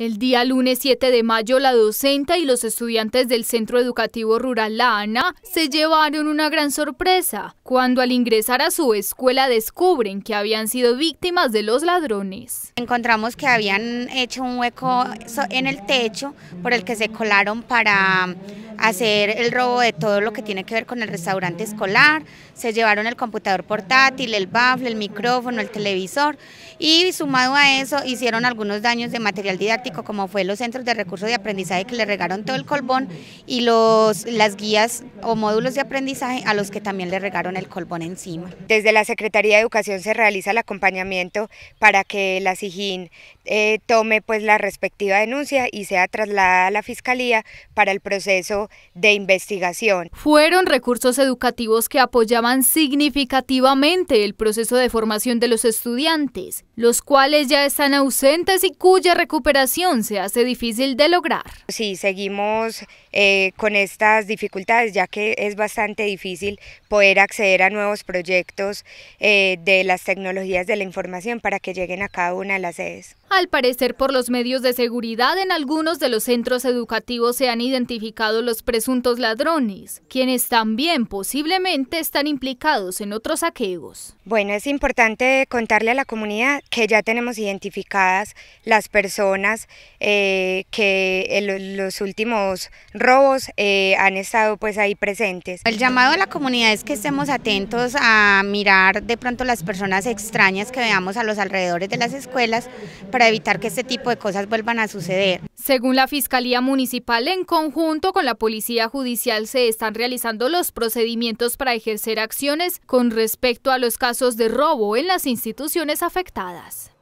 El día lunes 7 de mayo, la docente y los estudiantes del Centro Educativo Rural La Ana se llevaron una gran sorpresa cuando al ingresar a su escuela descubren que habían sido víctimas de los ladrones. Encontramos que habían hecho un hueco en el techo por el que se colaron para hacer el robo de todo lo que tiene que ver con el restaurante escolar, se llevaron el computador portátil, el bafle, el micrófono, el televisor y sumado a eso hicieron algunos daños de material didáctico como fue los centros de recursos de aprendizaje que le regaron todo el colbón y los, las guías o módulos de aprendizaje a los que también le regaron el el colbón encima. Desde la Secretaría de Educación se realiza el acompañamiento para que la SIGIN eh, tome pues la respectiva denuncia y sea trasladada a la Fiscalía para el proceso de investigación. Fueron recursos educativos que apoyaban significativamente el proceso de formación de los estudiantes, los cuales ya están ausentes y cuya recuperación se hace difícil de lograr. Sí, seguimos eh, con estas dificultades ya que es bastante difícil poder acceder a nuevos proyectos eh, de las tecnologías de la información para que lleguen a cada una de las sedes. Al parecer, por los medios de seguridad, en algunos de los centros educativos se han identificado los presuntos ladrones, quienes también posiblemente están implicados en otros saqueos. Bueno, es importante contarle a la comunidad que ya tenemos identificadas las personas eh, que en los últimos robos eh, han estado pues ahí presentes. El llamado a la comunidad es que estemos a atentos a mirar de pronto las personas extrañas que veamos a los alrededores de las escuelas para evitar que este tipo de cosas vuelvan a suceder. Según la Fiscalía Municipal, en conjunto con la Policía Judicial se están realizando los procedimientos para ejercer acciones con respecto a los casos de robo en las instituciones afectadas.